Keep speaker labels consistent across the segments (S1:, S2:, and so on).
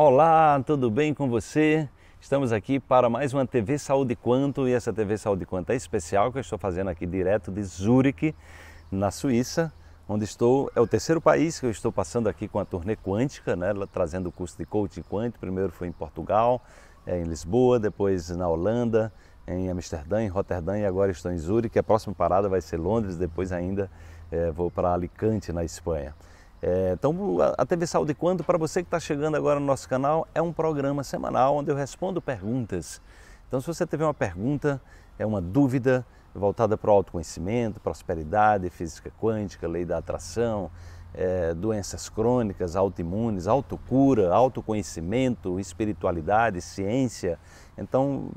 S1: Olá, tudo bem com você? Estamos aqui para mais uma TV Saúde Quanto e essa TV Saúde Quanto é especial que eu estou fazendo aqui direto de Zurique, na Suíça, onde estou. É o terceiro país que eu estou passando aqui com a turnê quântica, né? trazendo o curso de coaching quântico. Primeiro foi em Portugal, é, em Lisboa, depois na Holanda, em Amsterdã, em Roterdã e agora estou em Zurique. A próxima parada vai ser Londres, depois ainda é, vou para Alicante, na Espanha. É, então, a TV Saúde Quanto, para você que está chegando agora no nosso canal, é um programa semanal onde eu respondo perguntas. Então, se você tiver uma pergunta, é uma dúvida voltada para o autoconhecimento, prosperidade, física quântica, lei da atração, é, doenças crônicas, autoimunes, autocura, autoconhecimento, espiritualidade, ciência. Então,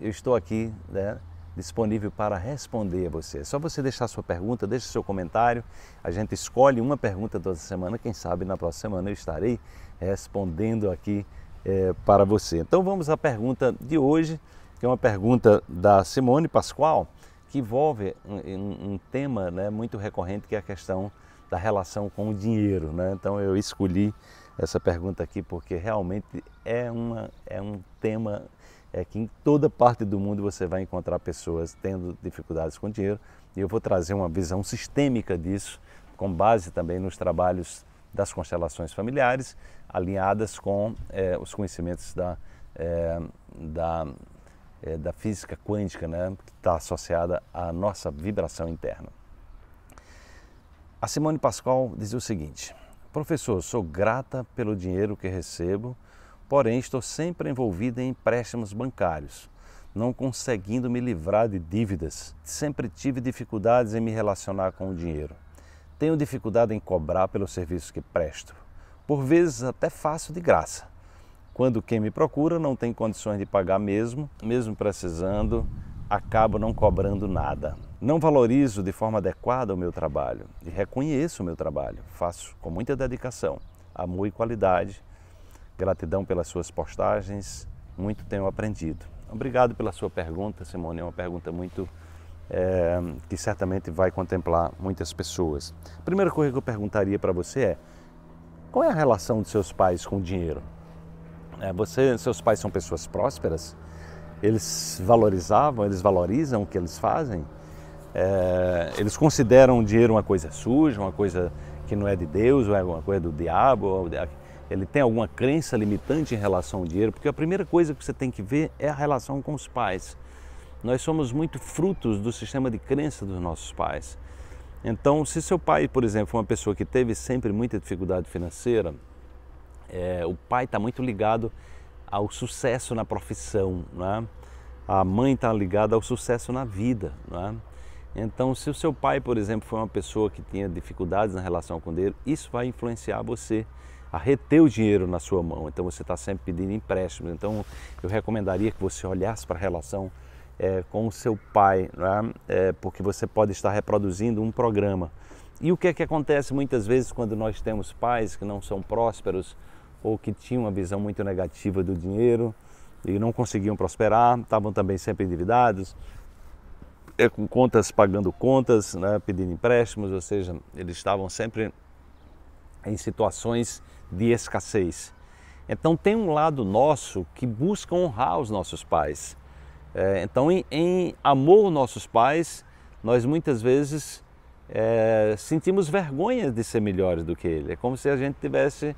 S1: eu estou aqui né, disponível para responder a você. É só você deixar sua pergunta, deixe seu comentário. A gente escolhe uma pergunta toda semana. Quem sabe na próxima semana eu estarei respondendo aqui é, para você. Então vamos à pergunta de hoje, que é uma pergunta da Simone Pascoal, que envolve um, um tema né, muito recorrente que é a questão da relação com o dinheiro. Né? Então eu escolhi essa pergunta aqui porque realmente é, uma, é um tema é que em toda parte do mundo você vai encontrar pessoas tendo dificuldades com dinheiro e eu vou trazer uma visão sistêmica disso, com base também nos trabalhos das constelações familiares, alinhadas com é, os conhecimentos da, é, da, é, da física quântica, né, que está associada à nossa vibração interna. A Simone Pascoal dizia o seguinte: Professor, sou grata pelo dinheiro que recebo Porém, estou sempre envolvido em empréstimos bancários, não conseguindo me livrar de dívidas. Sempre tive dificuldades em me relacionar com o dinheiro. Tenho dificuldade em cobrar pelos serviços que presto. Por vezes até faço de graça. Quando quem me procura não tem condições de pagar mesmo, mesmo precisando, acabo não cobrando nada. Não valorizo de forma adequada o meu trabalho e reconheço o meu trabalho. Faço com muita dedicação, amor e qualidade Gratidão pelas suas postagens, muito tenho aprendido. Obrigado pela sua pergunta, Simone, é uma pergunta muito é, que certamente vai contemplar muitas pessoas. A primeira coisa que eu perguntaria para você é: qual é a relação dos seus pais com o dinheiro? É, você, seus pais são pessoas prósperas? Eles valorizavam, eles valorizam o que eles fazem? É, eles consideram o dinheiro uma coisa suja, uma coisa que não é de Deus, ou é uma coisa do diabo? Ou de ele tem alguma crença limitante em relação ao dinheiro, porque a primeira coisa que você tem que ver é a relação com os pais. Nós somos muito frutos do sistema de crença dos nossos pais. Então, se seu pai, por exemplo, foi é uma pessoa que teve sempre muita dificuldade financeira, é, o pai está muito ligado ao sucesso na profissão, né? a mãe está ligada ao sucesso na vida. Né? Então, se o seu pai, por exemplo, foi uma pessoa que tinha dificuldades na relação com ele, isso vai influenciar você a reter o dinheiro na sua mão. Então você está sempre pedindo empréstimos. Então eu recomendaria que você olhasse para a relação é, com o seu pai, né? é, porque você pode estar reproduzindo um programa. E o que é que acontece muitas vezes quando nós temos pais que não são prósperos ou que tinham uma visão muito negativa do dinheiro e não conseguiam prosperar, estavam também sempre endividados, é, com contas pagando contas, né? pedindo empréstimos, ou seja, eles estavam sempre em situações de escassez. Então tem um lado nosso que busca honrar os nossos pais. É, então em, em amor aos nossos pais, nós muitas vezes é, sentimos vergonha de ser melhores do que ele. É como se a gente tivesse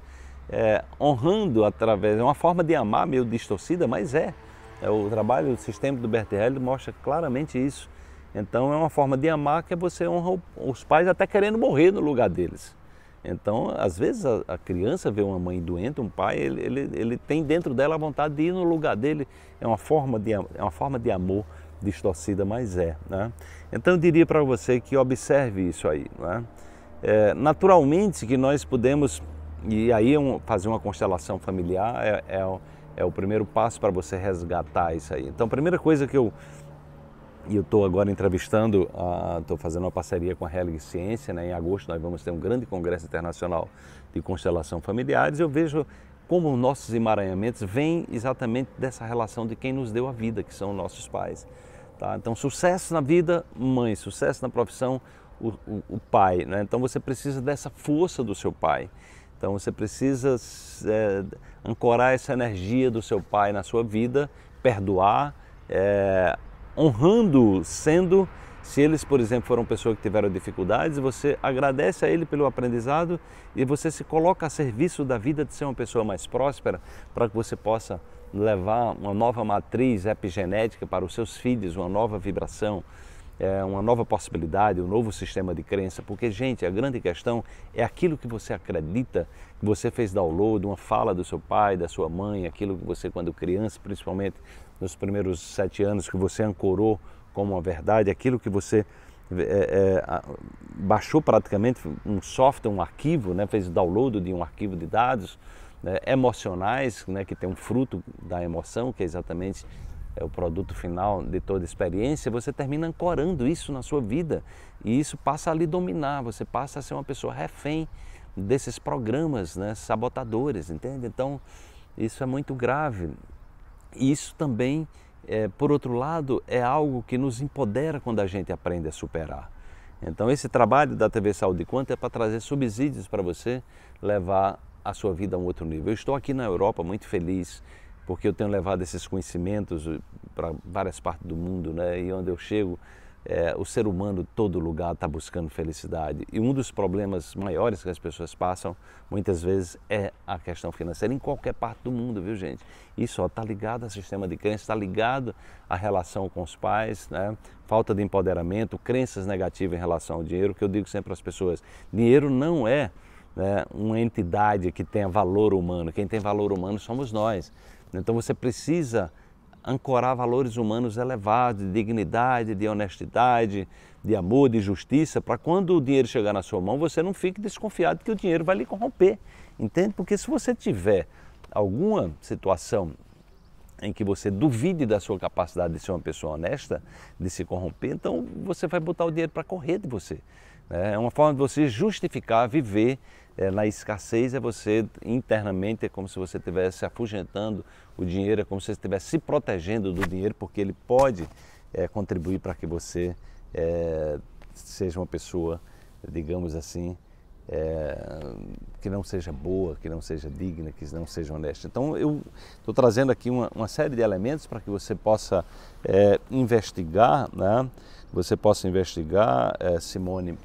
S1: é, honrando através, é uma forma de amar meio distorcida, mas é. é o trabalho, o sistema do Bertinelli mostra claramente isso. Então é uma forma de amar que é você honra os pais até querendo morrer no lugar deles. Então, às vezes a, a, criança vê uma mãe doente, um pai, ele, ele, ele, tem dentro dela a vontade de ir no lugar dele. É uma forma de, é uma forma de amor distorcida, mas é. Né? Então, eu diria para você que observe isso aí. Né? É, naturalmente que nós podemos, e aí é um, fazer uma constelação familiar é, é, é o primeiro passo para você resgatar isso aí. Então, a primeira coisa que eu e eu estou agora entrevistando, estou fazendo uma parceria com a Helig Ciência, né? em agosto nós vamos ter um grande congresso internacional de constelação familiares. Eu vejo como nossos emaranhamentos vêm exatamente dessa relação de quem nos deu a vida, que são nossos pais. Tá? Então, sucesso na vida, mãe, sucesso na profissão, o, o, o pai. Né? Então, você precisa dessa força do seu pai. Então, você precisa é, ancorar essa energia do seu pai na sua vida, perdoar. É, honrando, sendo, se eles, por exemplo, foram pessoas que tiveram dificuldades, você agradece a ele pelo aprendizado e você se coloca a serviço da vida de ser uma pessoa mais próspera para que você possa levar uma nova matriz epigenética para os seus filhos, uma nova vibração, é, uma nova possibilidade, um novo sistema de crença. Porque, gente, a grande questão é aquilo que você acredita, que você fez download, uma fala do seu pai, da sua mãe, aquilo que você, quando criança, principalmente, nos primeiros sete anos que você ancorou como uma verdade, aquilo que você é, é, baixou praticamente um software, um arquivo, né? fez download de um arquivo de dados né? emocionais, né? que tem um fruto da emoção, que é exatamente é o produto final de toda experiência, você termina ancorando isso na sua vida e isso passa a lhe dominar, você passa a ser uma pessoa refém desses programas né, sabotadores, entende? Então, isso é muito grave. E isso também, é, por outro lado, é algo que nos empodera quando a gente aprende a superar. Então, esse trabalho da TV Saúde Quanto é para trazer subsídios para você levar a sua vida a um outro nível. Eu estou aqui na Europa muito feliz porque eu tenho levado esses conhecimentos eh, para várias partes do mundo, né? E onde eu chego, é, o ser humano, todo lugar, está buscando felicidade. E um dos problemas maiores que as pessoas passam, muitas vezes, é a questão financeira, em qualquer parte do mundo, viu, gente? Isso está ligado ao sistema de crença está ligado à relação com os pais, né? falta de empoderamento, crenças negativas em relação ao dinheiro, que eu digo sempre às pessoas: dinheiro não é né, uma entidade que tenha valor humano. Quem tem valor humano somos nós. Então você precisa ancorar valores humanos elevados, de dignidade, de honestidade, de amor, de justiça, para quando o dinheiro chegar na sua mão, você não fique desconfiado que o dinheiro vai lhe corromper. Entende? Porque se você tiver alguma situação em que você duvide da sua capacidade de ser uma pessoa honesta, de se corromper, então você vai botar o dinheiro para correr de você. Né? É uma forma de você justificar viver é, na escassez é você internamente é como se você estivesse afugentando o dinheiro, é como se você estivesse se protegendo do dinheiro, porque ele pode é, contribuir para que você é, seja uma pessoa, digamos assim, é, que não seja boa, que não seja digna, que não seja honesta. Então eu estou trazendo aqui uma, uma, série de elementos para que você possa é, investigar, né? Você possa investigar, é, Simone,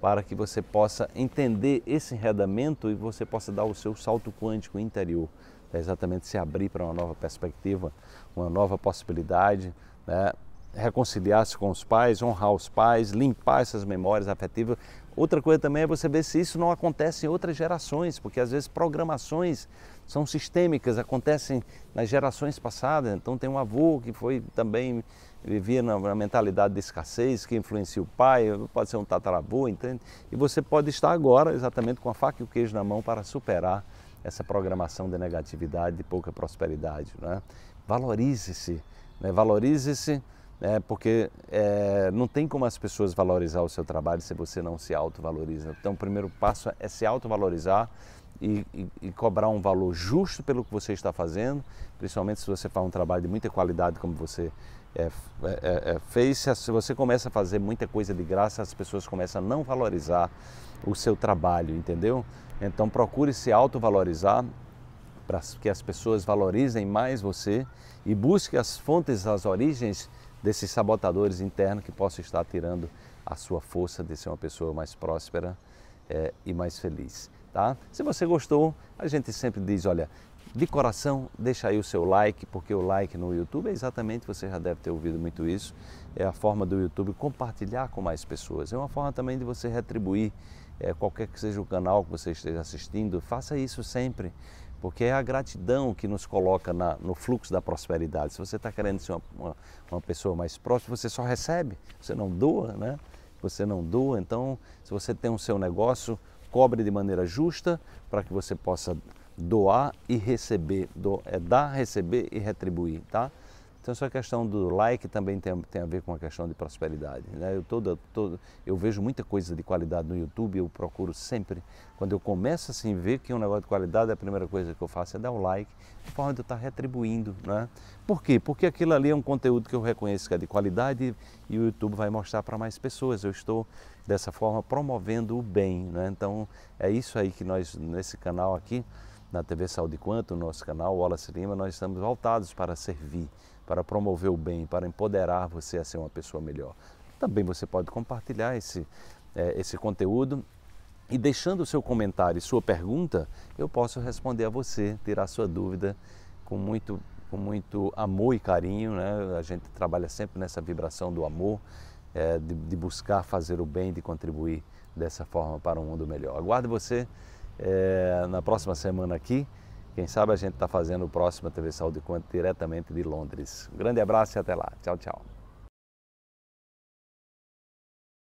S1: para que você possa entender esse enredamento e você possa dar o seu salto quântico interior. É exatamente se abrir para uma nova perspectiva, uma nova possibilidade, né? reconciliar-se com os pais, honrar os pais, limpar essas memórias afetivas Outra coisa também é você ver se isso não acontece em outras gerações, porque às vezes programações são sistêmicas, acontecem nas gerações passadas. Então tem um avô que foi também vivia na, na mentalidade de escassez, que influencia o pai, pode ser um tataravô, entende? E você pode estar agora exatamente com a faca e o queijo na mão para superar essa programação de negatividade, de pouca prosperidade, né? Valorize-se, né? Valorize-se né? porque é, não tem como as pessoas valorizar o seu trabalho se você não se autovaloriza. Então, o primeiro passo é se autovalorizar e, e, e cobrar um valor justo pelo que você está fazendo, principalmente se você faz um trabalho de muita qualidade como você é, é, é, é, fez, se você começa a fazer muita coisa de graça, as pessoas começam a não valorizar o seu trabalho, entendeu? Então procure se autovalorizar para que as pessoas valorizem mais você e busque as fontes, as origens desses sabotadores internos que possam estar tirando a sua força de ser uma pessoa mais próspera é, e mais feliz. Tá? Se você gostou, a gente sempre diz, olha, de coração, deixa aí o seu like, porque o like no YouTube é exatamente, você já deve ter ouvido muito isso, é a forma do YouTube compartilhar com mais pessoas. É uma forma também de você retribuir é, qualquer que seja o canal que você esteja assistindo, faça isso sempre. Porque é a gratidão que nos coloca na, no fluxo da prosperidade. Se você está querendo ser uma, uma, uma, pessoa mais próxima, você só recebe, você não doa, né? Você não doa, então se você tem o seu negócio, cobre de maneira justa para que você possa doar e receber, do, é dar, receber e retribuir, tá? Então essa questão do like também tem, tem a ver com a questão de prosperidade. Né? Eu, toda, toda, eu vejo muita coisa de qualidade no YouTube, eu procuro sempre. Quando eu começo assim ver que é um negócio de qualidade, a primeira coisa que eu faço é dar o um like, de forma de eu estar retribuindo. Né? Por quê? Porque aquilo ali é um conteúdo que eu reconheço que é de qualidade e o YouTube vai mostrar para mais pessoas. Eu estou dessa forma promovendo o bem. Né? Então é isso aí que nós, nesse canal aqui, na TV Saúde Quanto, no nosso canal, Wallace Lima, nós estamos voltados para servir para promover o bem, para empoderar você a ser uma pessoa melhor. Também você pode compartilhar esse, é, esse conteúdo e deixando o seu comentário e sua pergunta, eu posso responder a você, tirar a sua dúvida com muito, com muito amor e carinho. Né? A gente trabalha sempre nessa vibração do amor, é, de, de, buscar fazer o bem, de contribuir dessa forma para um mundo melhor. Aguardo você é, na próxima semana aqui. Quem sabe a gente está fazendo o próximo TV Saúde Quanto diretamente de Londres. Um grande abraço e até lá. Tchau, tchau.